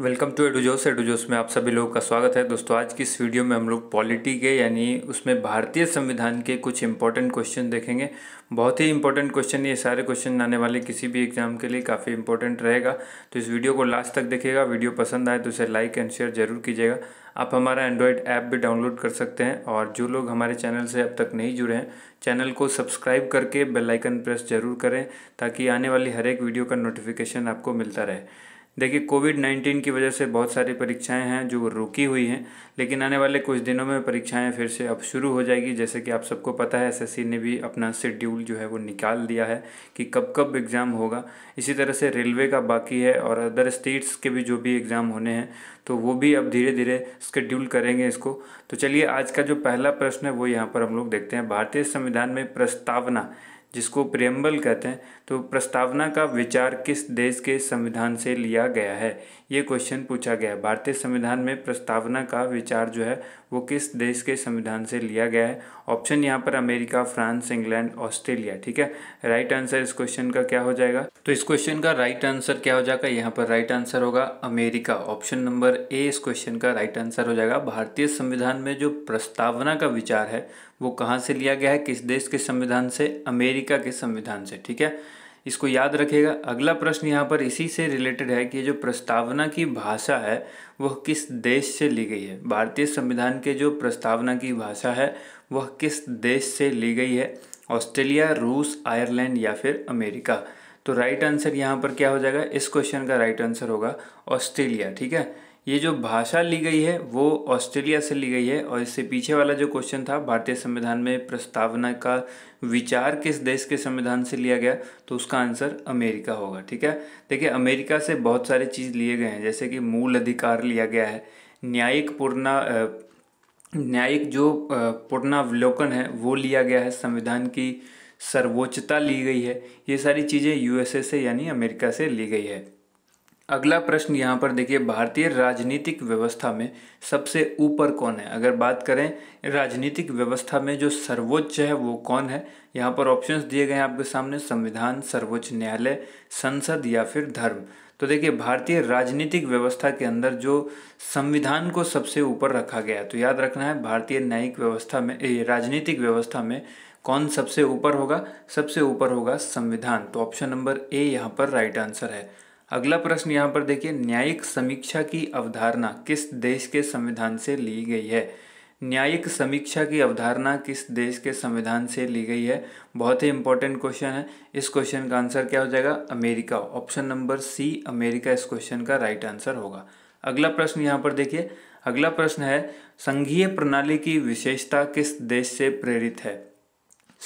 welcome to एडुजोस एडुजोस में आप सभी लोगों का स्वागत है दोस्तों आज की इस वीडियो में हम लोग पॉलिटी के यानी उसमें भारतीय संविधान के कुछ इंपॉर्टेंट क्वेश्चन देखेंगे बहुत ही इंपॉर्टेंट क्वेश्चन ये सारे क्वेश्चन आने वाले किसी भी एग्जाम के लिए काफ़ी इंपॉर्टेंट रहेगा तो इस वीडियो को लास्ट तक देखिएगा वीडियो पसंद आए तो इसे लाइक एंड शेयर जरूर कीजिएगा आप हमारा एंड्रॉयड ऐप भी डाउनलोड कर सकते हैं और जो लोग हमारे चैनल से अब तक नहीं जुड़े हैं चैनल को सब्सक्राइब करके बेलाइकन प्रेस जरूर करें ताकि आने वाली हर एक वीडियो का नोटिफिकेशन आपको मिलता रहे देखिए कोविड नाइन्टीन की वजह से बहुत सारी परीक्षाएं हैं जो रुकी हुई हैं लेकिन आने वाले कुछ दिनों में परीक्षाएं फिर से अब शुरू हो जाएगी जैसे कि आप सबको पता है एसएससी ने भी अपना शेड्यूल जो है वो निकाल दिया है कि कब कब एग्ज़ाम होगा इसी तरह से रेलवे का बाकी है और अदर स्टेट्स के भी जो भी एग्ज़ाम होने हैं तो वो भी अब धीरे धीरे स्केड्यूल करेंगे इसको तो चलिए आज का जो पहला प्रश्न है वो यहाँ पर हम लोग देखते हैं भारतीय संविधान में प्रस्तावना जिसको प्रियम्बल कहते हैं तो प्रस्तावना का विचार किस देश के संविधान से लिया गया है ये क्वेश्चन पूछा गया है भारतीय संविधान में प्रस्तावना का विचार जो है वो किस देश के संविधान से लिया गया है ऑप्शन यहाँ पर अमेरिका फ्रांस इंग्लैंड ऑस्ट्रेलिया ठीक है राइट आंसर इस क्वेश्चन का क्या हो जाएगा तो इस क्वेश्चन का राइट आंसर क्या हो जाएगा यहाँ पर राइट आंसर होगा अमेरिका ऑप्शन नंबर ए इस क्वेश्चन का राइट आंसर हो जाएगा भारतीय संविधान में जो प्रस्तावना का विचार है वो कहाँ से लिया गया है किस देश के संविधान से अमेरिका के संविधान से ठीक है इसको याद रखेगा अगला प्रश्न यहाँ पर इसी से रिलेटेड है कि जो प्रस्तावना की भाषा है वह किस देश से ली गई है भारतीय संविधान के जो प्रस्तावना की भाषा है वह किस देश से ली गई है ऑस्ट्रेलिया रूस आयरलैंड या फिर अमेरिका तो राइट आंसर यहाँ पर क्या हो जाएगा इस क्वेश्चन का राइट आंसर होगा ऑस्ट्रेलिया ठीक है ये जो भाषा ली गई है वो ऑस्ट्रेलिया से ली गई है और इससे पीछे वाला जो क्वेश्चन था भारतीय संविधान में प्रस्तावना का विचार किस देश के संविधान से लिया गया तो उसका आंसर अमेरिका होगा ठीक है देखिए अमेरिका से बहुत सारे चीज़ लिए गए हैं जैसे कि मूल अधिकार लिया गया है न्यायिक पूर्णा न्यायिक जो पूर्णावलोकन है वो लिया गया है संविधान की सर्वोच्चता ली गई है ये सारी चीज़ें यूएसए से यानी अमेरिका से ली गई है अगला प्रश्न यहाँ पर देखिए भारतीय राजनीतिक व्यवस्था में सबसे ऊपर कौन है अगर बात करें राजनीतिक व्यवस्था में जो सर्वोच्च है वो कौन है यहाँ पर ऑप्शंस दिए गए हैं आपके सामने संविधान सर्वोच्च न्यायालय संसद या फिर धर्म तो देखिए भारतीय राजनीतिक व्यवस्था के अंदर जो संविधान को सबसे ऊपर रखा गया तो याद रखना है भारतीय न्यायिक व्यवस्था में राजनीतिक व्यवस्था में कौन सबसे ऊपर होगा सबसे ऊपर होगा संविधान तो ऑप्शन नंबर ए यहाँ पर राइट आंसर है अगला प्रश्न यहाँ पर देखिए न्यायिक समीक्षा की अवधारणा किस देश के संविधान से ली गई है न्यायिक समीक्षा की अवधारणा किस देश के संविधान से ली गई है बहुत ही इंपॉर्टेंट क्वेश्चन है इस क्वेश्चन का आंसर क्या हो जाएगा America option number C America इस क्वेश्चन का राइट आंसर होगा अगला प्रश्न यहाँ पर देखिए अगला प्रश्न है संघीय प्रणाली की विशेषता किस देश से प्रेरित है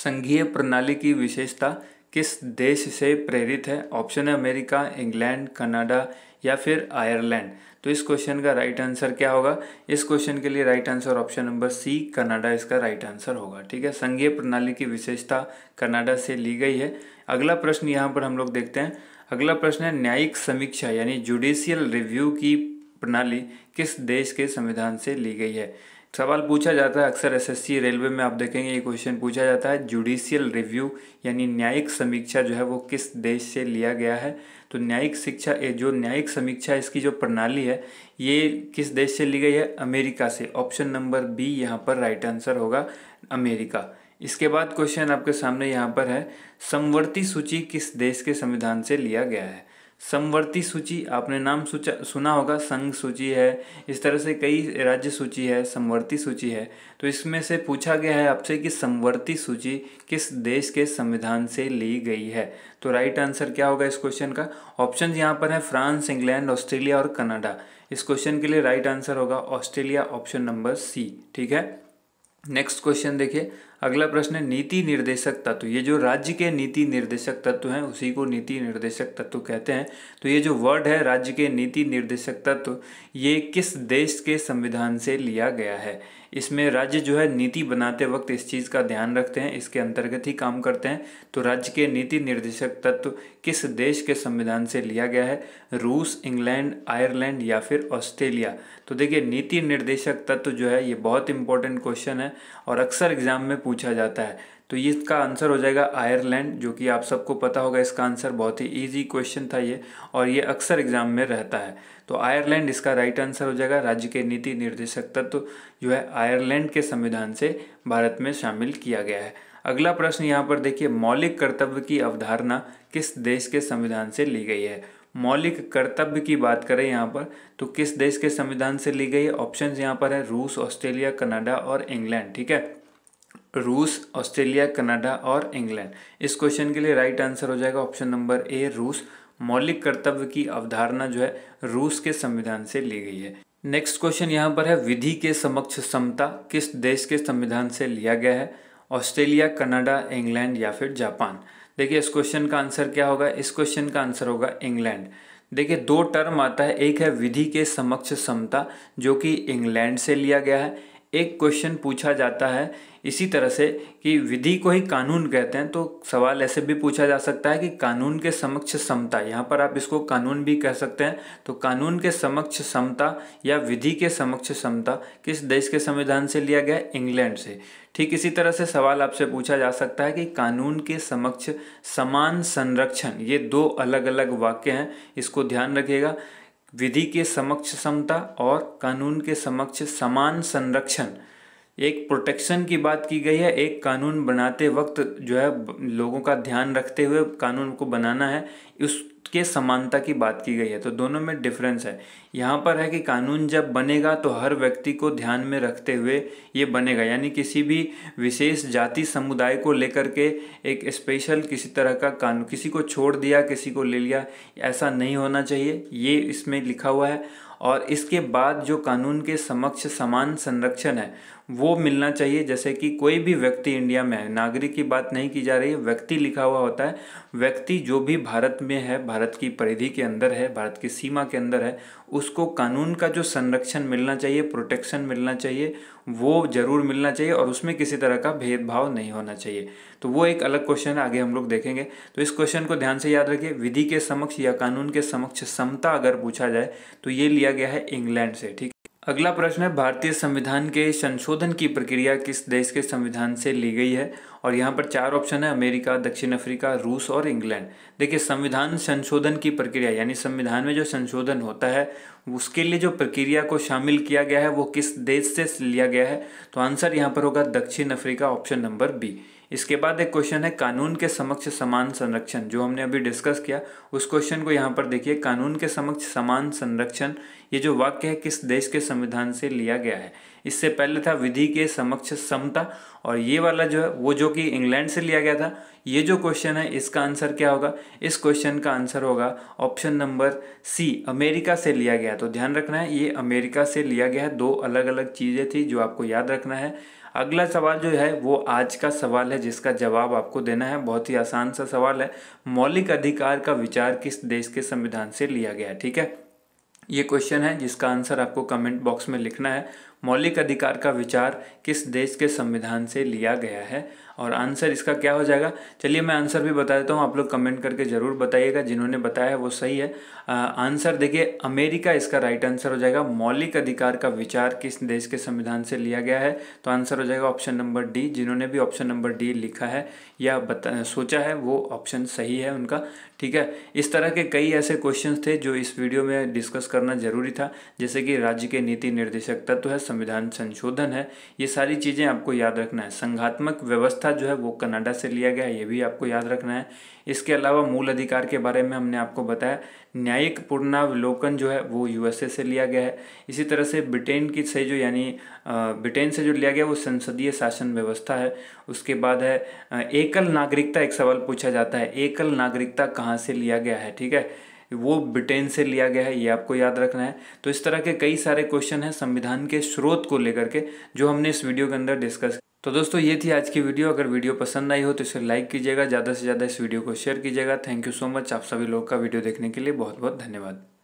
संघीय प्रणाली की विशेषता किस देश से प्रेरित है ऑप्शन है अमेरिका इंग्लैंड कनाडा या फिर आयरलैंड तो इस क्वेश्चन का राइट आंसर क्या होगा इस क्वेश्चन के लिए right answer option number C Canada इसका राइट आंसर होगा ठीक है संघीय प्रणाली की विशेषता कनाडा से ली गई है अगला प्रश्न यहाँ पर हम लोग देखते हैं अगला प्रश्न है न्यायिक समीक्षा यानी जुडिशियल रिव्यू की प्रणाली किस देश के संविधान से ली गई है सवाल पूछा जाता है अक्सर एसएससी रेलवे में आप देखेंगे ये क्वेश्चन पूछा जाता है जुडिशियल रिव्यू यानी न्यायिक समीक्षा जो है वो किस देश से लिया गया है तो न्यायिक शिक्षा जो न्यायिक समीक्षा इसकी जो प्रणाली है ये किस देश से ली गई है अमेरिका से ऑप्शन नंबर बी यहाँ पर राइट आंसर होगा अमेरिका इसके बाद क्वेश्चन आपके सामने यहाँ पर है समवर्ती सूची किस देश के संविधान से लिया गया है समवर्ती सूची आपने नाम सूचा सुना होगा संघ सूची है इस तरह से कई राज्य सूची है समवर्ती सूची है तो इसमें से पूछा गया है आपसे कि समवर्ती सूची किस देश के संविधान से ली गई है तो राइट आंसर क्या होगा इस क्वेश्चन का ऑप्शन यहाँ पर है फ्रांस इंग्लैंड ऑस्ट्रेलिया और कनाडा इस क्वेश्चन के लिए राइट आंसर होगा ऑस्ट्रेलिया ऑप्शन नंबर सी ठीक है नेक्स्ट क्वेश्चन देखिए अगला प्रश्न है नीति निर्देशक तत्व ये जो राज्य के नीति निर्देशक तत्व हैं उसी को नीति निर्देशक तत्व कहते हैं तो ये जो वर्ड है राज्य के नीति निर्देशक तत्व ये किस देश के संविधान से लिया गया है इसमें राज्य जो है नीति बनाते वक्त इस चीज़ का ध्यान रखते हैं इसके अंतर्गत ही काम करते हैं तो राज्य के नीति निर्देशक तत्व किस देश के संविधान से लिया गया है रूस इंग्लैंड आयरलैंड या फिर ऑस्ट्रेलिया तो देखिए नीति निर्देशक तत्व जो है ये बहुत इंपॉर्टेंट क्वेश्चन है और अक्सर एग्जाम में पूछा जाता है तो ये इसका आंसर हो जाएगा आयरलैंड जो कि आप सबको पता होगा इसका आंसर बहुत ही इजी क्वेश्चन था ये और ये अक्सर एग्जाम में रहता है तो आयरलैंड इसका राइट आंसर हो जाएगा राज्य के नीति निर्देशक तत्व जो है आयरलैंड के संविधान से भारत में शामिल किया गया है अगला प्रश्न यहाँ पर देखिए मौलिक कर्तव्य की अवधारणा किस देश के संविधान से ली गई है मौलिक कर्तव्य की बात करें यहाँ पर तो किस देश के संविधान से ली गई ऑप्शन यहाँ पर है रूस ऑस्ट्रेलिया कनाडा और इंग्लैंड ठीक है रूस ऑस्ट्रेलिया कनाडा और इंग्लैंड इस क्वेश्चन के लिए राइट आंसर हो जाएगा ऑप्शन नंबर ए रूस मौलिक कर्तव्य की अवधारणा जो है रूस के संविधान से ली गई है नेक्स्ट क्वेश्चन यहाँ पर है विधि के समक्ष समता किस देश के संविधान से लिया गया है ऑस्ट्रेलिया कनाडा इंग्लैंड या फिर जापान देखिए इस क्वेश्चन का आंसर क्या होगा इस क्वेश्चन का आंसर होगा इंग्लैंड देखिए दो टर्म आता है एक है विधि के समक्ष समता जो कि इंग्लैंड से लिया गया है एक क्वेश्चन पूछा जाता है इसी तरह से कि विधि को ही कानून कहते हैं तो सवाल ऐसे भी पूछा जा सकता है कि कानून के समक्ष समता यहाँ पर आप इसको कानून भी कह सकते हैं तो कानून के समक्ष समता या विधि के समक्ष समता किस देश के संविधान से लिया गया इंग्लैंड से ठीक इसी तरह से सवाल आपसे पूछा जा सकता है कि कानून के समक्ष समान संरक्षण ये दो अलग अलग वाक्य हैं इसको ध्यान रखिएगा विधि के समक्ष समता और कानून के समक्ष समान संरक्षण एक प्रोटेक्शन की बात की गई है एक कानून बनाते वक्त जो है लोगों का ध्यान रखते हुए कानून को बनाना है उस के समानता की बात की गई है तो दोनों में डिफरेंस है यहाँ पर है कि कानून जब बनेगा तो हर व्यक्ति को ध्यान में रखते हुए ये बनेगा यानी किसी भी विशेष जाति समुदाय को लेकर के एक स्पेशल किसी तरह का कानून किसी को छोड़ दिया किसी को ले लिया ऐसा नहीं होना चाहिए ये इसमें लिखा हुआ है और इसके बाद जो कानून के समक्ष समान संरक्षण है वो मिलना चाहिए जैसे कि कोई भी व्यक्ति इंडिया में है नागरिक की बात नहीं की जा रही है व्यक्ति लिखा हुआ होता है व्यक्ति जो भी भारत में है भारत की परिधि के अंदर है भारत की सीमा के अंदर है उसको कानून का जो संरक्षण मिलना चाहिए प्रोटेक्शन मिलना चाहिए वो ज़रूर मिलना चाहिए और उसमें किसी तरह का भेदभाव नहीं होना चाहिए तो वो एक अलग क्वेश्चन आगे हम लोग देखेंगे तो इस क्वेश्चन को ध्यान से याद रखिए विधि के समक्ष या कानून के समक्ष समता अगर पूछा जाए तो ये लिया गया है इंग्लैंड से ठीक अगला प्रश्न है भारतीय संविधान के संशोधन की प्रक्रिया किस देश के संविधान से ली गई है और यहाँ पर चार ऑप्शन है अमेरिका दक्षिण अफ्रीका रूस और इंग्लैंड देखिए संविधान संशोधन की प्रक्रिया यानी संविधान में जो संशोधन होता है उसके लिए जो प्रक्रिया को शामिल किया गया है वो किस देश से लिया गया है तो आंसर यहाँ पर होगा दक्षिण अफ्रीका ऑप्शन नंबर बी इसके बाद एक क्वेश्चन है कानून के समक्ष समान संरक्षण जो हमने अभी डिस्कस किया उस क्वेश्चन को यहाँ पर देखिए कानून के समक्ष समान संरक्षण ये जो वाक्य है किस देश के संविधान से लिया गया है इससे पहले था विधि के समक्ष समता और ये वाला जो है वो जो कि इंग्लैंड से लिया गया था ये जो क्वेश्चन है इसका आंसर क्या होगा इस क्वेश्चन का आंसर होगा ऑप्शन नंबर सी अमेरिका से लिया गया तो ध्यान रखना है ये अमेरिका से लिया गया है दो अलग अलग चीज़ें थी जो आपको याद रखना है अगला सवाल जो है वो आज का सवाल है जिसका जवाब आपको देना है बहुत ही आसान सा सवाल है मौलिक अधिकार का विचार किस देश के संविधान से लिया गया है ठीक है ये क्वेश्चन है जिसका आंसर आपको कमेंट बॉक्स में लिखना है मौलिक अधिकार का विचार किस देश के संविधान से लिया गया है और आंसर इसका क्या हो जाएगा चलिए मैं आंसर भी बता देता हूँ आप लोग कमेंट करके ज़रूर बताइएगा जिन्होंने बताया है वो सही है आ, आंसर देखिए अमेरिका इसका राइट आंसर हो जाएगा मौलिक अधिकार का विचार किस देश के संविधान से लिया गया है तो आंसर हो जाएगा ऑप्शन नंबर डी जिन्होंने भी ऑप्शन नंबर डी लिखा है या बता सोचा है वो ऑप्शन सही है उनका ठीक है इस तरह के कई ऐसे क्वेश्चन थे जो इस वीडियो में डिस्कस करना जरूरी था जैसे कि राज्य के नीति निर्देशक तत्व है संविधान संशोधन है ये सारी चीज़ें आपको याद रखना है संघात्मक व्यवस्था जो है वो कनाडा से लिया गया है ये भी आपको याद रखना है इसके अलावा मूल अधिकार के बारे में हमने आपको बताया न्यायिक पूर्णावलोकन जो है वो यूएसए से लिया गया है इसी तरह से ब्रिटेन की से जो यानी ब्रिटेन से जो लिया गया वो संसदीय शासन व्यवस्था है उसके बाद है एकल नागरिकता एक सवाल पूछा जाता है एकल नागरिकता कहाँ से लिया गया है ठीक है वो ब्रिटेन से लिया गया है ये आपको याद रखना है तो इस तरह के कई सारे क्वेश्चन हैं संविधान के स्रोत को लेकर के जो हमने इस वीडियो के अंदर डिस्कस तो दोस्तों ये थी आज की वीडियो अगर वीडियो पसंद आई हो तो इसे लाइक कीजिएगा ज़्यादा से ज़्यादा इस वीडियो को शेयर कीजिएगा थैंक यू सो मच आप सभी लोग का वीडियो देखने के लिए बहुत बहुत धन्यवाद